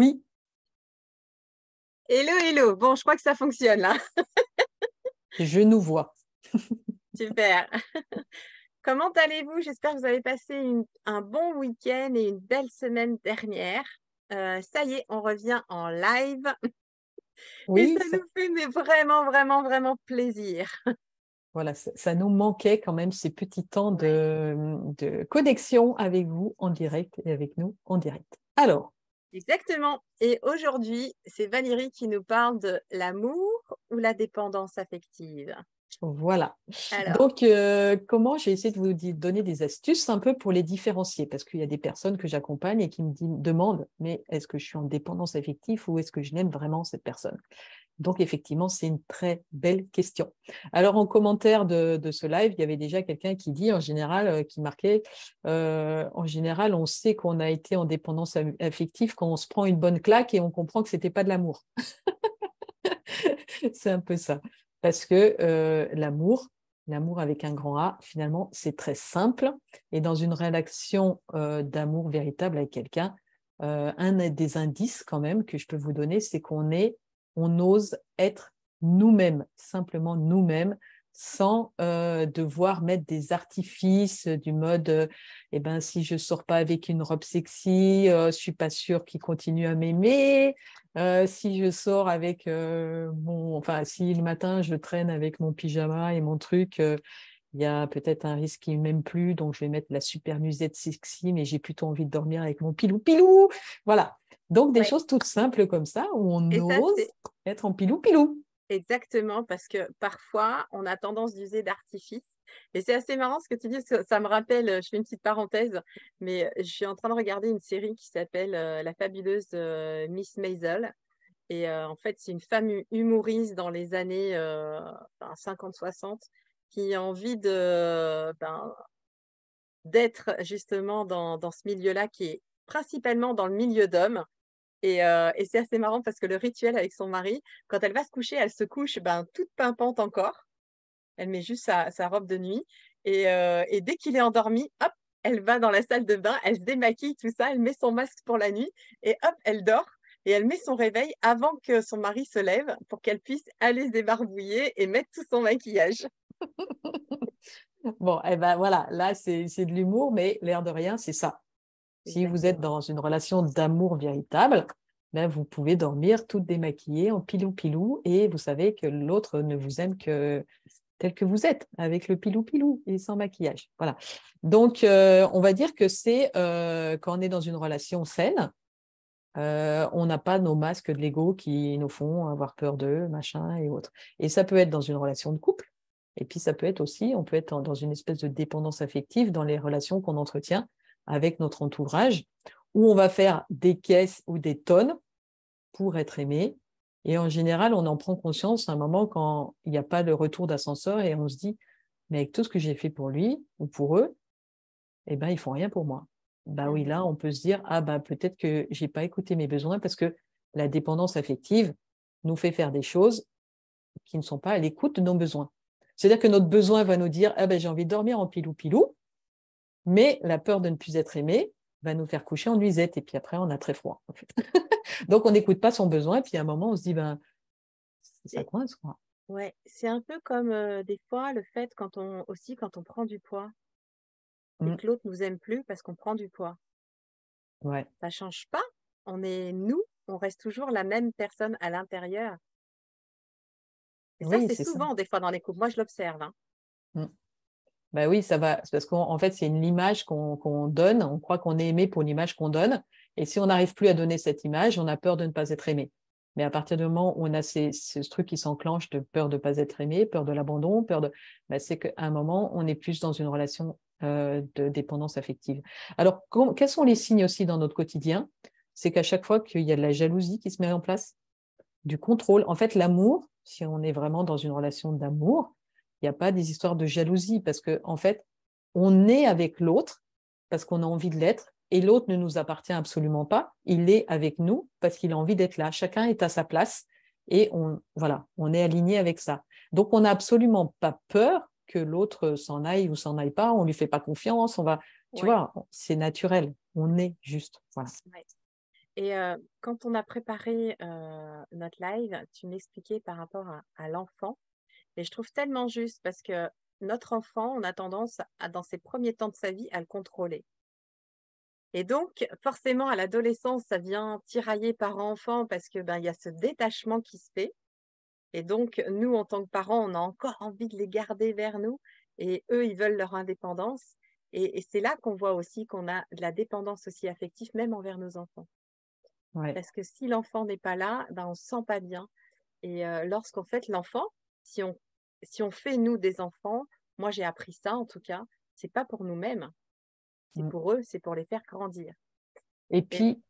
Oui. Hello, hello. Bon, je crois que ça fonctionne là. je nous vois. Super. Comment allez-vous J'espère que vous avez passé un bon week-end et une belle semaine dernière. Euh, ça y est, on revient en live. Oui, ça, nous fait vraiment, vraiment, vraiment plaisir. Voilà, ça, nous manquait quand même ces petits temps de connexion avec vous en direct et avec nous en direct. Alors, Exactement. Et aujourd'hui, c'est Valérie qui nous parle de l'amour ou la dépendance affective. Voilà. Donc, euh, comment j'ai essayé de vous donner des astuces un peu pour les différencier, parce qu'il y a des personnes que j'accompagne et qui me demandent, mais est-ce que je suis en dépendance affective ou est-ce que je n'aime vraiment cette personne donc, effectivement, c'est une très belle question. Alors, en commentaire de, ce live, il y avait déjà quelqu'un qui dit, en général, euh, qui marquait, euh, en général, on sait qu'on a été en dépendance affective quand on se prend une bonne claque et on comprend que ce n'était pas de l'amour. c'est un peu ça. Parce que euh, l'amour, l'amour avec un grand A, finalement, c'est très simple. Et dans une relation d'amour véritable avec quelqu'un, un des indices quand même que je peux vous donner, c'est qu'on est on ose être nous-mêmes, simplement nous-mêmes, sans euh, devoir mettre des artifices du mode Et euh, eh ben si je sors pas avec une robe sexy euh, je ne suis pas sûre qu'il continue à m'aimer si je sors avec mon enfin si le matin je traîne avec mon pyjama et mon truc il y a peut-être un risque qu'il m'aime plus donc je vais mettre la super musette sexy mais j'ai plutôt envie de dormir avec mon pilou pilou voilà donc, des choses toutes simples comme ça, où on ose être en pilou-pilou. Exactement, parce que parfois, on a tendance d'user d'artifice. Et c'est assez marrant ce que tu dis, ça, ça me rappelle, euh, je fais une petite parenthèse, mais euh, je suis en train de regarder une série qui s'appelle euh, La fabuleuse Miss Maisel. Et en fait, c'est une femme humoriste dans les années 50-60 ben, qui a envie de, ben, d'être justement dans, dans ce milieu-là qui est principalement dans le milieu d'hommes euh, et, c'est assez marrant parce que le rituel avec son mari, quand elle va se coucher, elle se couche ben, toute pimpante encore. Elle met juste sa, robe de nuit. Euh, et, dès qu'il est endormi, hop, elle va dans la salle de bain, elle se démaquille, tout ça, elle met son masque pour la nuit et hop, elle dort. Et elle met son réveil avant que son mari se lève pour qu'elle puisse aller se débarbouiller et mettre tout son maquillage. bon, eh ben voilà, là c'est de l'humour, mais l'air de rien, c'est ça. Si vous êtes dans une relation d'amour véritable, ben vous pouvez dormir toute démaquillée, en pilou-pilou, et vous savez que l'autre ne vous aime que tel que vous êtes, avec le pilou-pilou et sans maquillage. Voilà. Donc, euh, on va dire que c'est euh, quand on est dans une relation saine, euh, on n'a pas nos masques de l'ego qui nous font avoir peur d'eux, machin et autres. Et ça peut être dans une relation de couple, et puis ça peut être aussi, on peut être dans une espèce de dépendance affective dans les relations qu'on entretient avec notre entourage, où on va faire des caisses ou des tonnes pour être aimé. Et en général, on en prend conscience à un moment quand il n'y a pas de retour d'ascenseur et on se dit, mais avec tout ce que j'ai fait pour lui ou pour eux, eh ben, ils font rien pour moi. Ben oui, là, on peut se dire, ah ben, peut-être que j'ai pas écouté mes besoins parce que la dépendance affective nous fait faire des choses qui ne sont pas à l'écoute de nos besoins. C'est-à-dire que notre besoin va nous dire, ah ben, j'ai envie de dormir en pilou-pilou. Mais la peur de ne plus être aimé va nous faire coucher en nuisette et puis après on a très froid. Donc on n'écoute pas son besoin et puis à un moment on se dit ben ça coince quoi. Ouais, c'est un peu comme euh, des fois le fait quand on aussi quand on prend du poids et mmh. que l'autre nous aime plus parce qu'on prend du poids. Ouais. Ça change pas. On est nous, on reste toujours la même personne à l'intérieur. Et ça c'est souvent des fois dans les couples. Moi je l'observe. Hein. Mmh. Ben oui, ça va. Parce qu'en fait, c'est une image qu'on donne. On croit qu'on est aimé pour l'image qu'on donne. Et si on n'arrive plus à donner cette image, on a peur de ne pas être aimé. Mais à partir du moment où on a ce truc qui s'enclenche de peur de ne pas être aimé, peur de l'abandon, peur de, ben c'est qu'à un moment, on est plus dans une relation euh, de dépendance affective. Alors, quels sont les signes aussi dans notre quotidien C'est qu'à chaque fois qu'il y a de la jalousie qui se met en place, du contrôle. En fait, l'amour, si on est vraiment dans une relation d'amour, il n'y a pas des histoires de jalousie parce qu'en en fait, on est avec l'autre parce qu'on a envie de l'être et l'autre ne nous appartient absolument pas. Il est avec nous parce qu'il a envie d'être là. Chacun est à sa place et on, voilà, on est aligné avec ça. Donc, on n'a absolument pas peur que l'autre s'en aille ou s'en aille pas. On lui fait pas confiance. On va, tu vois, c'est naturel. On est juste. Voilà. Et euh, quand on a préparé euh, notre live, tu m'expliquais par rapport à l'enfant et je trouve tellement juste parce que notre enfant, on a tendance à, dans ses premiers temps de sa vie, à le contrôler. Et donc, forcément, à l'adolescence, ça vient tirailler par enfant parce que ben, il y a ce détachement qui se fait. Et donc, nous, en tant que parents, on a encore envie de les garder vers nous. Et eux, ils veulent leur indépendance. Et, c'est là qu'on voit aussi qu'on a de la dépendance aussi affective, même envers nos enfants. Parce que si l'enfant n'est pas là, ben on ne se sent pas bien. Et euh, lorsqu'en fait, l'enfant, si on, si on fait, nous, des enfants, moi j'ai appris ça en tout cas, c'est pas pour nous-mêmes, c'est mmh. pour eux, c'est pour les faire grandir. Et puis,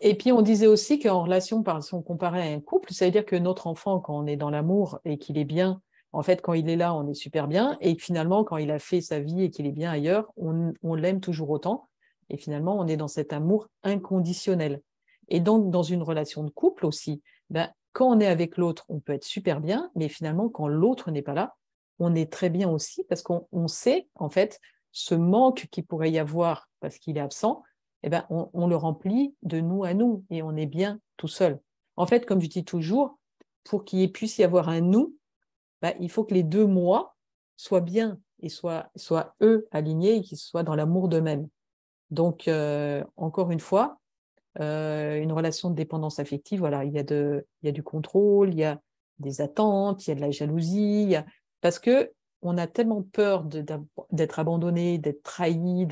Et, puis on disait aussi qu'en relation, par, si on comparait à un couple, ça veut dire que notre enfant, quand on est dans l'amour et qu'il est bien, en fait, quand il est là, on est super bien. Et finalement, quand il a fait sa vie et qu'il est bien ailleurs, on, l'aime toujours autant. Et finalement, on est dans cet amour inconditionnel. Et donc, dans une relation de couple aussi, ben, quand on est avec l'autre, on peut être super bien, mais finalement, quand l'autre n'est pas là, on est très bien aussi parce qu'on sait, en fait, ce manque qui pourrait y avoir parce qu'il est absent, eh ben, on, le remplit de nous à nous et on est bien tout seul. En fait, comme je dis toujours, pour qu'il puisse y avoir un nous, bah, il faut que les deux moi soient bien et soient, eux alignés et qu'ils soient dans l'amour d'eux-mêmes. Donc, euh, encore une fois, euh, une relation de dépendance affective, voilà, il y, a de, il y a du contrôle, il y a des attentes, il y a de la jalousie, parce que on a tellement peur d'être abandonné, d'être trahi,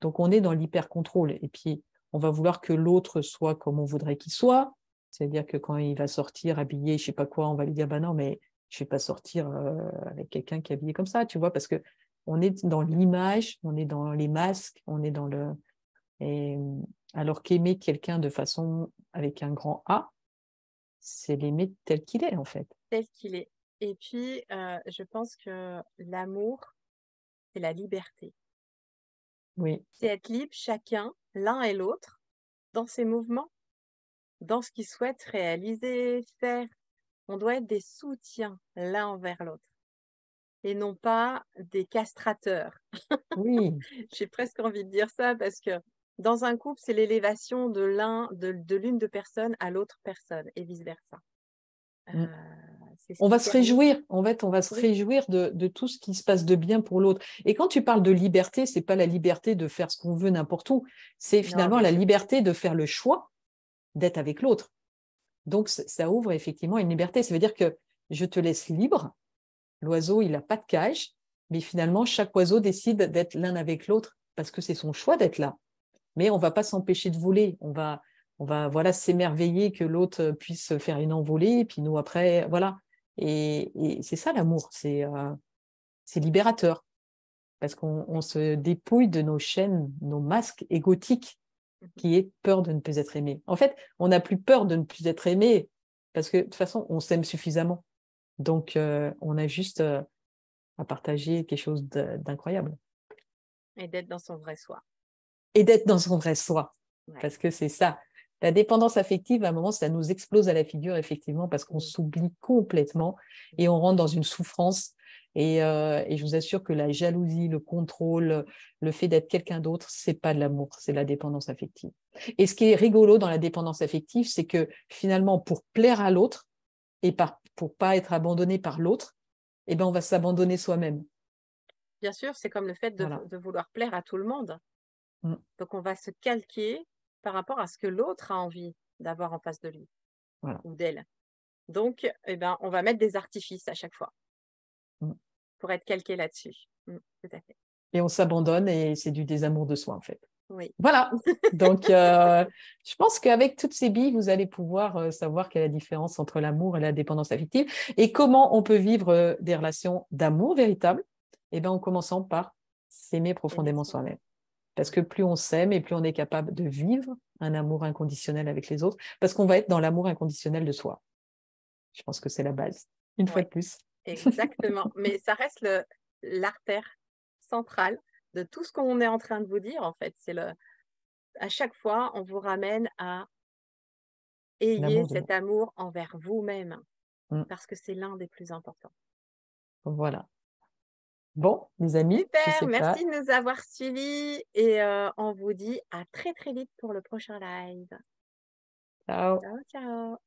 donc on est dans l'hyper-contrôle. Et puis, on va vouloir que l'autre soit comme on voudrait qu'il soit, c'est-à-dire que quand il va sortir habillé, je sais pas quoi, on va lui dire, bah non, mais je vais pas sortir euh, avec quelqu'un qui est habillé comme ça, tu vois, parce que on est dans l'image, on est dans les masques, on est dans le... Et alors qu'aimer quelqu'un de façon avec un grand A, c'est l'aimer tel qu'il est en fait. Tel qu'il est. Et puis, euh, je pense que l'amour, c'est la liberté. Oui. C'est être libre chacun, l'un et l'autre, dans ses mouvements, dans ce qu'il souhaite réaliser, faire. On doit être des soutiens l'un envers l'autre et non pas des castrateurs. Oui. J'ai presque envie de dire ça parce que dans un couple, c'est l'élévation de l'un, de, l'une de personnes à l'autre personne et vice versa. Euh, mm. on va se réjouir, en fait, on va se réjouir de, tout ce qui se passe de bien pour l'autre. Et quand tu parles de liberté, c'est pas la liberté de faire ce qu'on veut n'importe où, c'est finalement la liberté de faire le choix d'être avec l'autre. Donc ça ouvre effectivement une liberté. Ça veut dire que je te laisse libre. L'oiseau, il n'a pas de cage, mais finalement chaque oiseau décide d'être l'un avec l'autre parce que c'est son choix d'être là mais on va pas s'empêcher de voler. On va, on va voilà s'émerveiller que l'autre puisse faire une envolée, et puis nous après, voilà. Et, c'est ça l'amour, c'est euh, libérateur parce qu'on se dépouille de nos chaînes, nos masques égotiques mhm. qui est peur de ne plus être aimé. En fait, on n'a plus peur de ne plus être aimé parce que de toute façon, on s'aime suffisamment. Donc, euh, on a juste euh, à partager quelque chose d'incroyable. Et d'être dans son vrai soi et d'être dans son vrai soi. Parce que c'est ça. La dépendance affective, à un moment, ça nous explose à la figure, effectivement, parce qu'on s'oublie complètement et on rentre dans une souffrance. Et, euh, et, je vous assure que la jalousie, le contrôle, le fait d'être quelqu'un d'autre, c'est pas de l'amour, c'est de la dépendance affective. Et ce qui est rigolo dans la dépendance affective, c'est que finalement, pour plaire à l'autre et par, pour pas être abandonné par l'autre, eh ben, on va s'abandonner soi-même. Bien sûr, c'est comme le fait de, vouloir plaire à tout le monde. Mmh. Donc, on va se calquer par rapport à ce que l'autre a envie d'avoir en face de lui ou d'elle. Donc, eh ben, on va mettre des artifices à chaque fois mmh. pour être calqué là-dessus. Mmh, et on s'abandonne et c'est du désamour de soi, en fait. Voilà. Donc, euh, je pense qu'avec toutes ces billes, vous allez pouvoir euh, savoir quelle est la différence entre l'amour et la dépendance affective et comment on peut vivre euh, des relations d'amour véritable. Eh bien, en commençant par s'aimer profondément soi-même. Parce que plus on s'aime et plus on est capable de vivre un amour inconditionnel avec les autres, parce qu'on va être dans l'amour inconditionnel de soi. Je pense que c'est la base, une fois de plus. Exactement, mais ça reste l'artère centrale de tout ce qu'on est en train de vous dire, en fait. C'est le, à chaque fois, on vous ramène à ayez cet amour envers vous-même, mm. parce que c'est l'un des plus importants. Voilà. Bon, mes amis. Super, merci de nous avoir suivis et euh, on vous dit à très très vite pour le prochain live. Ciao. Ciao, ciao.